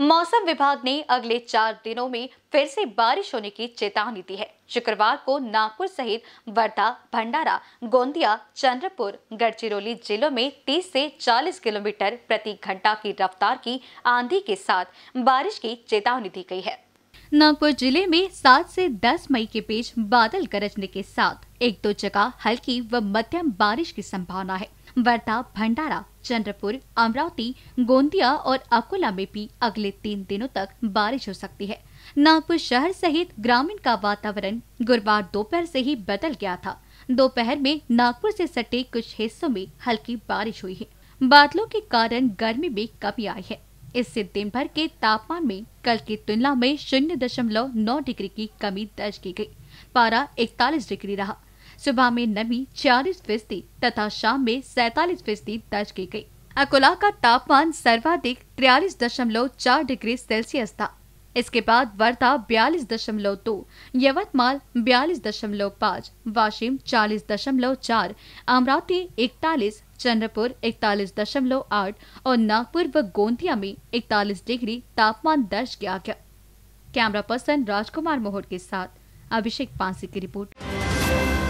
मौसम विभाग ने अगले चार दिनों में फिर से बारिश होने की चेतावनी दी है शुक्रवार को नागपुर सहित वर्धा भंडारा गोंदिया चंद्रपुर गढ़चिरौली जिलों में 30 से 40 किलोमीटर प्रति घंटा की रफ्तार की आंधी के साथ बारिश की चेतावनी दी गई है नागपुर जिले में 7 से 10 मई के बीच बादल गरजने के साथ एक दो जगह हल्की व मध्यम बारिश की संभावना है वर्धा भंडारा चंद्रपुर अमरावती गोंदिया और अकोला में भी अगले तीन दिनों तक बारिश हो सकती है नागपुर शहर सहित ग्रामीण का वातावरण गुरुवार दोपहर से ही बदल गया था दोपहर में नागपुर से सटे कुछ हिस्सों में हल्की बारिश हुई है बादलों के कारण गर्मी में कमी आई है इससे दिन भर के तापमान में कल की तुलना में शून्य दशमलव नौ डिग्री की कमी दर्ज की गई पारा इकतालीस डिग्री रहा सुबह में नमी छियालीस फीसदी तथा शाम में सैतालीस फीसदी दर्ज की गई अकोला का तापमान सर्वाधिक तिरयालीस दशमलव चार डिग्री सेल्सियस था इसके बाद वर्धा बयालीस दशमलव दो यवतमाल बयालीस दशमलव पाँच वाशिम चालीस दशमलव चार अमरावती इकतालीस चंद्रपुर इकतालीस दशमलव आठ और नागपुर व गोंदिया में इकतालीस डिग्री तापमान दर्ज किया गया कैमरा पर्सन राजकुमार मोहर के साथ अभिषेक पांसी की रिपोर्ट